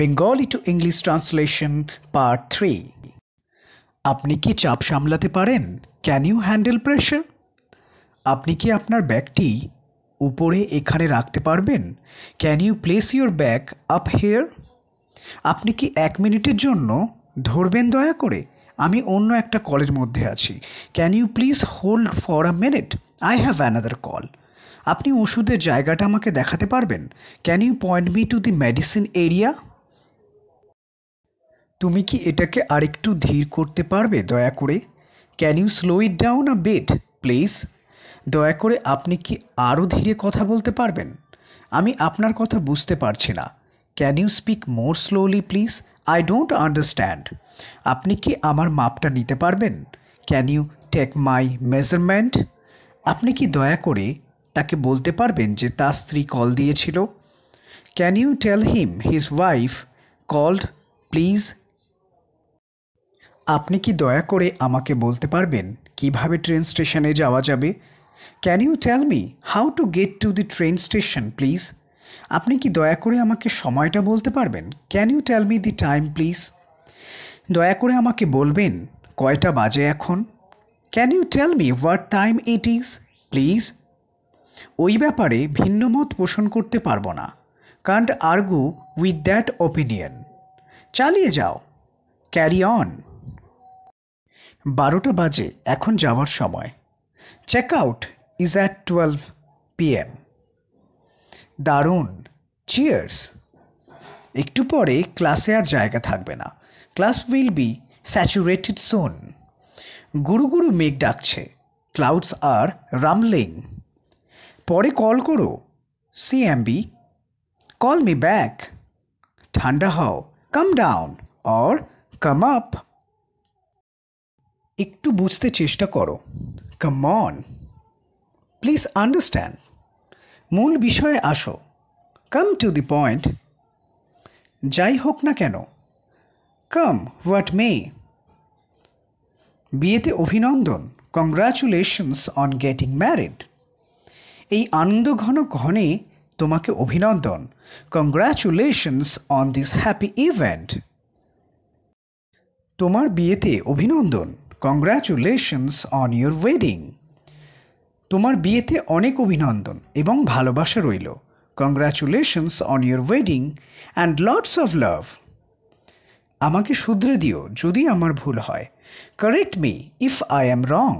Bengali to English translation part three আপনি কি চাপ সামলাতে পারেন ক্যান ইউ হ্যান্ডেল প্রেশার আপনি কি আপনার ব্যাগটি উপরে এখানে রাখতে পারবেন can you place your bag up here আপনি কি এক মিনিটের জন্য ধরবেন দয়া করে আমি অন্য একটা কলের মধ্যে আছি can you please hold for a minute I have another call আপনি ওষুধের জায়গাটা আমাকে দেখাতে পারবেন can you point me to the medicine area তুমি কি এটাকে আরেকটু ধীর করতে পারবে দয়া করে can you slow it down a bit please দয়া করে আপনি কি আরও ধীরে কথা বলতে পারবেন আমি আপনার কথা বুঝতে পারছি না can you speak more slowly please I don't understand আপনি কি আমার মাপটা নিতে পারবেন can you take my measurement আপনি কি দয়া করে তাকে বলতে পারবেন যে তার স্ত্রী কল দিয়েছিল can you tell him his wife called please আপনি কি দয়া করে আমাকে বলতে পারবেন কিভাবে ট্রেন স্টেশনে যাওয়া যাবে can you tell me how to get to the train station please আপনি কি দয়া করে আমাকে সময়টা বলতে পারবেন can you tell me the time please দয়া করে আমাকে বলবেন কয়টা বাজে এখন can you tell me what time it is please ওই ব্যাপারে ভিন্নমত পোষণ করতে পারবো না can't argue with that opinion চালিয়ে যাও ক্যারি অন বারোটা বাজে এখন যাওয়ার সময় check out is at twelve PM দারুণ চিয়ার্স একটু পরে ক্লাসে আর জায়গা থাকবে না class will be saturated soon গুরু গুরু মেঘ ডাকছে ক্লাউডস আর রামলিং পরে কল করো সিএমবি কল মি ব্যাক ঠান্ডা হও calm down or calm up একটু বুঝতে চেষ্টা করো কাম অন প্লিজ আন্ডারস্ট্যান্ড মূল বিষয়ে আসো কাম টু দি পয়েন্ট যাই হোক না কেন কাম হোয়াট মে বিয়েতে অভিনন্দন কংগ্রাচুলেশনস অন গেটিং ম্যারিড এই আনন্দ ঘন ঘনে তোমাকে অভিনন্দন congratulations on this happy event তোমার বিয়েতে অভিনন্দন কংগ্রাচুলেশনস অন ইউর ওয়েডিং তোমার বিয়েতে অনেক অভিনন্দন এবং ভালোবাসা রইল congratulations on your wedding and lots of love আমাকে শুধরে দিও যদি আমার ভুল হয় correct me if I am wrong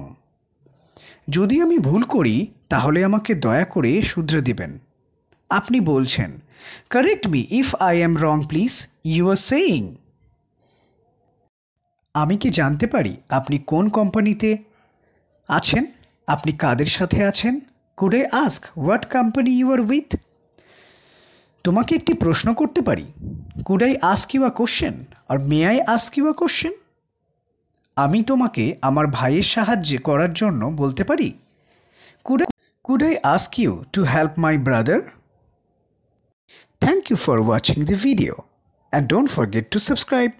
যদি আমি ভুল করি তাহলে আমাকে দয়া করে শুধরে দেবেন আপনি বলছেন correct me if I am wrong please you are saying আমি কি জানতে পারি আপনি কোন কোম্পানিতে আছেন আপনি কাদের সাথে আছেন could I ask what company you are with তোমাকে একটি প্রশ্ন করতে পারি could I ask you a question or may I ask you a question আমি তোমাকে আমার ভাইয়ের সাহায্যে করার জন্য বলতে পারি could I could I ask you to help my brother thank you for watching the video and don't forget to subscribe